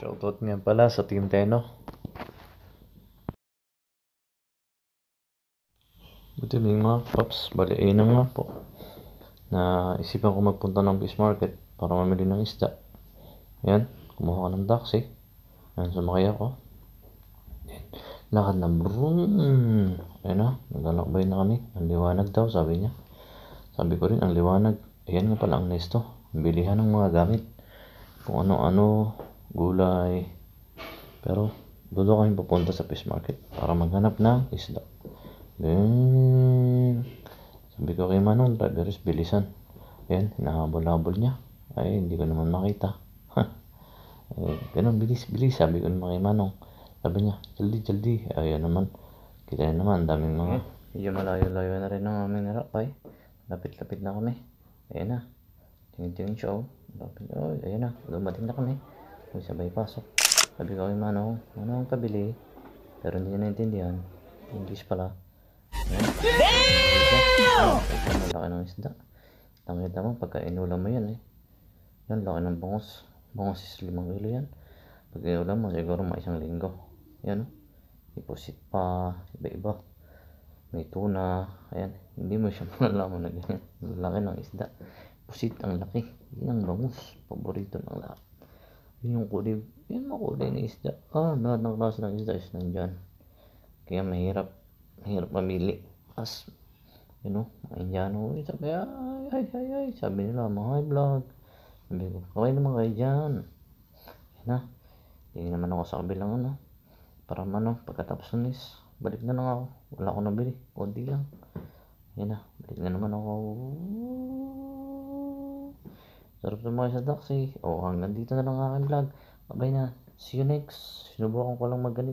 Shoutout nga pala sa Team Teno. Good evening mga paps, bali ayun na nga po. Na isipan ko magpunta ng fish market para mamili ng isda. Ayan, kumuha ka ng taxi. Ayan, sumakay ako. Ayan, lakad na brum. Ayan na, naglalakbay na kami. Ang liwanag daw, sabi niya. Sabi ko rin, ang liwanag. Ayan nga pala ang nesto. Bilihan ng mga gamit. Kung ano-ano, gulay. Pero doon kami papunta sa fish market para maghanap ng isda. Then, sabi ko kay Manong, Taberes, bilisan. Ayan, hinahabol-habol niya. Ay, hindi ko naman makita. Ay, eh, ganun, bilis, bilis. Sabi ko naman kay Manong. Sabi niya, jaldi, jaldi. Ayan naman. Kita naman, daming mga... Hmm, medyo malayo-layo na rin ng aming narakay. Lapit-lapit na kami. Ayan na. Tingin-tingin siya, oh. Lapit, oh, ayan na. Dumating na kami. Yung sabay pasok. Sabi ko kay Manong, oh, ano Manong kabili. Pero hindi niya naintindihan. English pala. Damn! Laki ng isda. Tangita naman pagka inulam mo yan eh. Yan, laki ng bangos. Bangos is limang kilo yan. Pag inulam mo, siguro mga isang linggo. Yan oh Iposit pa, iba-iba. May tuna. Ayan, hindi mo siya malalaman na ganyan. Laki ng isda. Pusit ang laki. Yan ang bangus. Paborito ng lahat. Yun yung kulay, yun yung kulay na isda. Ah, oh, lahat ng klase ng isda is nandyan. Kaya mahirap, mahirap mamili. As, you know, mga Indiano, sabi, ay, ay, ay, ay, sabi nila, mga high vlog. Sabi ko, kaway naman kayo dyan. Yan na, hindi naman ako sa kabilang ano. Para ano, pagkatapos nun is, balik na lang ako. Wala akong nabili, konti lang. Yan na, balik na naman ako. Sarap na mga sa taxi. O oh, hanggang dito na lang aking vlog. Abay na. See you next. Sinubukan ko lang mag magganit.